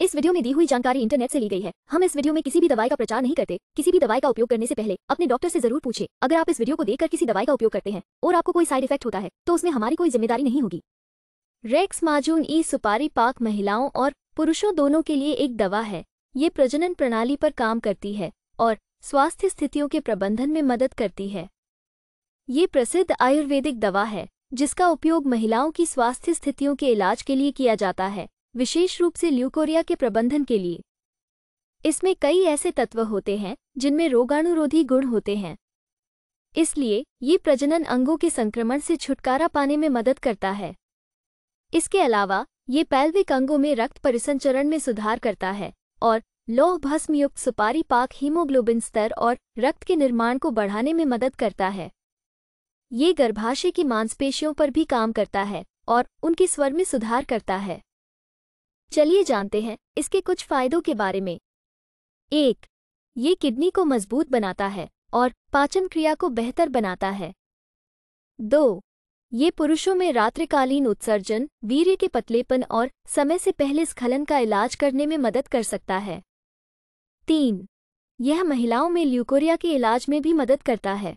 इस वीडियो में दी हुई जानकारी इंटरनेट से ली गई है हम इस वीडियो में किसी भी दवाई का प्रचार नहीं करते किसी भी दवाई का उपयोग करने से पहले अपने डॉक्टर से जरूर पूछे अगर आप इस वीडियो को देखकर किसी दवाई का उपयोग करते हैं और आपको कोई साइड इफेक्ट होता है तो उसमें हमारी कोई जिम्मेदारी नहीं होगी रेक्स माजून ई सुपारी पाक महिलाओं और पुरुषों दोनों के लिए एक दवा है ये प्रजनन प्रणाली पर काम करती है और स्वास्थ्य स्थितियों के प्रबंधन में मदद करती है ये प्रसिद्ध आयुर्वेदिक दवा है जिसका उपयोग महिलाओं की स्वास्थ्य स्थितियों के इलाज के लिए किया जाता है विशेष रूप से ल्यूकोरिया के प्रबंधन के लिए इसमें कई ऐसे तत्व होते हैं जिनमें रोगाणुरोधी गुण होते हैं इसलिए ये प्रजनन अंगों के संक्रमण से छुटकारा पाने में मदद करता है इसके अलावा ये पैल्विक अंगों में रक्त परिसंचरण में सुधार करता है और लौह भस्मयुक्त सुपारी पाक हीमोग्लोबिन स्तर और रक्त के निर्माण को बढ़ाने में मदद करता है ये गर्भाशय की मांसपेशियों पर भी काम करता है और उनकी स्वर में सुधार करता है चलिए जानते हैं इसके कुछ फायदों के बारे में एक ये किडनी को मजबूत बनाता है और पाचन क्रिया को बेहतर बनाता है दो ये पुरुषों में रात्रिकालीन उत्सर्जन वीर्य के पतलेपन और समय से पहले स्खलन का इलाज करने में मदद कर सकता है तीन यह महिलाओं में ल्यूकोरिया के इलाज में भी मदद करता है